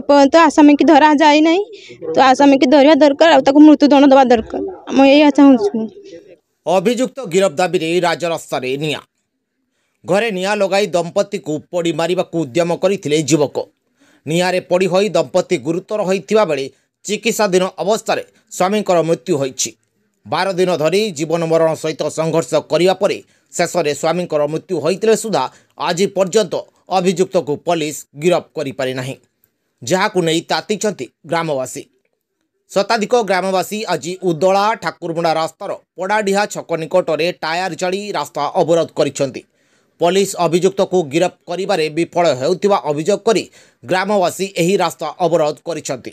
এপর্যন্ত আসামীকে ধরা যায় নাই তো আসামীকে ধরা দরকার আর তাকে মৃত্যুদণ্ড দেওয়া দরকার আমি এই চাহুছু অভিযুক্ত গিরফ দাবিরে রাজরাস্তার নিয়া ঘরে নিয়া লগাই দম্পতি পড়ি মারিবা উদ্যম করে যুবক নিয়ারে পড়ি হয়ে দম্পতি গুরুতর হয়ে বেড়ে চিকিৎসাধীন অবস্থায় স্বামীকর মৃত্যু হয়েছে ବାର ଦିନ ଧରି ଜୀବନମରଣ ସହିତ ସଂଘର୍ଷ କରିବା ପରେ ଶେଷରେ ସ୍ୱାମୀଙ୍କର ମୃତ୍ୟୁ ହୋଇଥିଲେ ସୁଦ୍ଧା ଆଜି ପର୍ଯ୍ୟନ୍ତ পুলিশ গিরফ ଗିରଫ পারি ନାହିଁ ଯାହାକୁ ନେଇ ତାତିଛନ୍ତି ଗ୍ରାମବାସୀ ଶତାଧିକ ଗ୍ରାମବାସୀ ଆଜି ଉଦଳା ଠାକୁରମୁଣ୍ଡା ରାସ୍ତାର ପଡ଼ାଡିହା ଛକ ନିକଟରେ ଟାୟାର ଜାଳି ରାସ୍ତା ଅବରୋଧ କରିଛନ୍ତି ପୋଲିସ ଅଭିଯୁକ୍ତକୁ ଗିରଫ କରିବାରେ ବିଫଳ ହେଉଥିବା ଅଭିଯୋଗ କରି ଗ୍ରାମବାସୀ ଏହି ରାସ୍ତା ଅବରୋଧ କରିଛନ୍ତି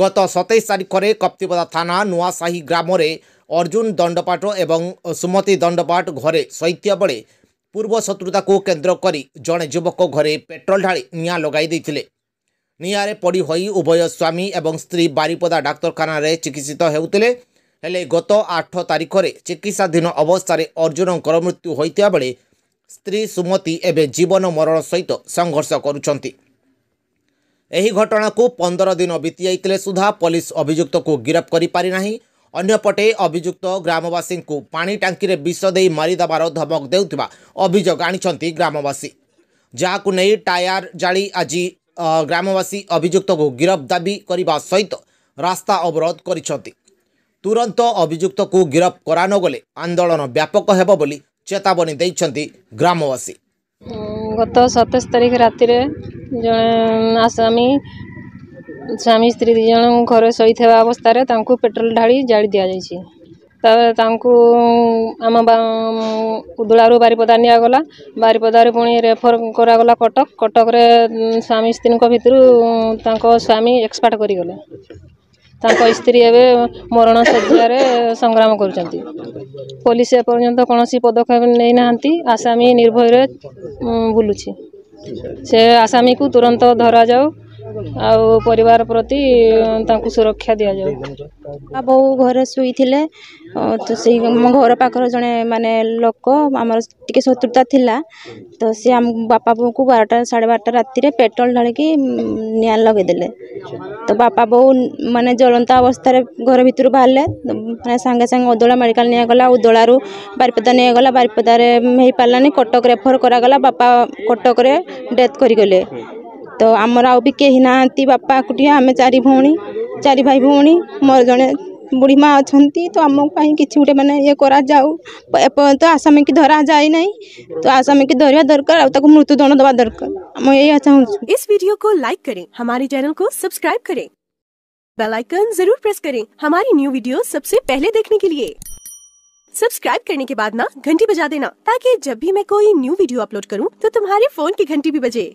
ଗତ ସତେଇଶ ତାରିଖରେ କପ୍ତିପଦା ଥାନା ନୂଆସାହି ଗ୍ରାମରେ ଅର୍ଜୁନ ଦଣ୍ଡପାଠ ଏବଂ ସୁମତୀ ଦଣ୍ଡପାଠ ଘରେ ଶୋଇଥିବା ବେଳେ ପୂର୍ବ ଶତ୍ରୁତାକୁ କେନ୍ଦ୍ର କରି ଜଣେ ଯୁବକ ଘରେ ପେଟ୍ରୋଲ ଢାଳି ନିଆଁ ଲଗାଇ ଦେଇଥିଲେ ନିଆଁରେ ପଡ଼ି ହୋଇ ଉଭୟ ସ୍ୱାମୀ ଏବଂ ସ୍ତ୍ରୀ ବାରିପଦା ଡାକ୍ତରଖାନାରେ ଚିକିତ୍ସିତ ହେଉଥିଲେ ହେଲେ ଗତ ଆଠ ତାରିଖରେ ଚିକିତ୍ସାଧୀନ ଅବସ୍ଥାରେ ଅର୍ଜୁନଙ୍କର ମୃତ୍ୟୁ ହୋଇଥିବା ବେଳେ ସ୍ତ୍ରୀ ସୁମତି ଏବେ ଜୀବନ ମରଣ ସହିତ ସଂଘର୍ଷ କରୁଛନ୍ତି ଏହି ଘଟଣାକୁ ପନ୍ଦର ଦିନ ବିତିଯାଇଥିଲେ ସୁଦ୍ଧା ପୋଲିସ ଅଭିଯୁକ୍ତକୁ ଗିରଫ କରିପାରିନାହିଁ ଅନ୍ୟପଟେ ଅଭିଯୁକ୍ତ ଗ୍ରାମବାସୀଙ୍କୁ ପାଣି ଟାଙ୍କିରେ ବିଷ ଦେଇ ମାରିଦେବାର ଧମକ ଦେଉଥିବା ଅଭିଯୋଗ ଆଣିଛନ୍ତି ଗ୍ରାମବାସୀ ଯାହାକୁ ନେଇ ଟାୟାର ଜାଳି ଆଜି ଗ୍ରାମବାସୀ ଅଭିଯୁକ୍ତକୁ ଗିରଫ ଦାବି କରିବା ସହିତ ରାସ୍ତା ଅବରୋଧ କରିଛନ୍ତି ତୁରନ୍ତ ଅଭିଯୁକ୍ତକୁ ଗିରଫ କରାନଗଲେ ଆନ୍ଦୋଳନ ବ୍ୟାପକ ହେବ ବୋଲି ଚେତାବନୀ ଦେଇଛନ୍ତି ଗ୍ରାମବାସୀ ଗତ ସତେଇଶ ତାରିଖ ରାତିରେ ଜଣେ ଆସାମୀ ସ୍ୱାମୀ ସ୍ତ୍ରୀ ଦୁଇ ଜଣ ଘରେ ଶୋଇଥିବା ଅବସ୍ଥାରେ ତାଙ୍କୁ ପେଟ୍ରୋଲ ଢାଳି ଜାଳି ଦିଆଯାଇଛି ତାପରେ ତାଙ୍କୁ ଆମ ଉଦଳାରୁ ବାରିପଦା ନିଆଗଲା ବାରିପଦାରେ ପୁଣି ରେଫର୍ କରାଗଲା କଟକ କଟକରେ ସ୍ୱାମୀ ସ୍ତ୍ରୀଙ୍କ ଭିତରୁ ତାଙ୍କ ସ୍ୱାମୀ ଏକ୍ସପାର୍ଟ କରିଗଲେ ତାଙ୍କ ସ୍ତ୍ରୀ ଏବେ ମରଣ ସଜ୍ଜାରେ ସଂଗ୍ରାମ କରୁଛନ୍ତି ପୋଲିସ ଏପର୍ଯ୍ୟନ୍ତ କୌଣସି ପଦକ୍ଷେପ ନେଇନାହାନ୍ତି ଆସାମୀ ନିର୍ଭୟରେ ବୁଲୁଛି ସେ ଆସାମୀକୁ ତୁରନ୍ତ ଧରାଯାଉ ଆଉ ପରିବାର ପ୍ରତି ତାଙ୍କୁ ସୁରକ୍ଷା ଦିଆଯାଉ ଆଉ ବୋଉ ଘରେ ଶୋଇଥିଲେ ତ ସେଇ ଆମ ଘର ପାଖର ଜଣେ ମାନେ ଲୋକ ଆମର ଟିକେ ଶତ୍ରୁତା ଥିଲା ତ ସିଏ ଆମ ବାପା ବୋଉକୁ ବାରଟା ସାଢ଼େ ବାରଟା ରାତିରେ ପେଟ୍ରୋଲ ଢାଳିକି ନିଆଁ ଲଗାଇଦେଲେ ତ ବାପା ବୋଉ ମାନେ ଜଳନ୍ତା ଅବସ୍ଥାରେ ଘର ଭିତରୁ ବାହାରିଲେ ମାନେ ସାଙ୍ଗେ ସାଙ୍ଗେ ଓଦଳା ମେଡ଼ିକାଲ ନିଆଗଲା ଓଦଳାରୁ ବାରିପଦା ନିଆଗଲା ବାରିପଦାରେ ହେଇପାରିଲାନି କଟକ ରେଫର କରାଗଲା ବାପା କଟକରେ ଡେଥ୍ କରିଗଲେ ତ ଆମର ଆଉ ବି କେହି ନାହାନ୍ତି ବାପା ଏକୁଟିଆ ଆମେ ଚାରି ଭଉଣୀ ଚାରି ଭାଇ ଭଉଣୀ ମୋର ଜଣେ ବୁଢ଼ୀ ମା ଅଛନ୍ତି ତ ଆମ ପାଇଁ କିଛି ଗୋଟେ ମାନେ ଇଏ କରାଯାଉ ଏପର୍ଯ୍ୟନ୍ତ ଆସାମୀକି ଧରାଯାଇନାହିଁ ତ ଆସାମୀକି ଧରିବା ଦରକାର ଆଉ ତାକୁ ମୃତ୍ୟୁଦଣ୍ଡ ଦେବା ଦରକାର ଆମେ ଏଇଆ ଚାହୁଁଛୁ इस वीडियो को लाइक करें हमारे चैनल को सब्सक्राइब करें बेल आइकन जरूर प्रेस करें हमारी न्यू वीडियो सबसे पहले देखने के लिए सब्सक्राइब करने के बाद ना घंटी बजा देना ताकि जब भी मैं कोई न्यू वीडियो अपलोड करूं तो तुम्हारे फोन की घंटी भी बजे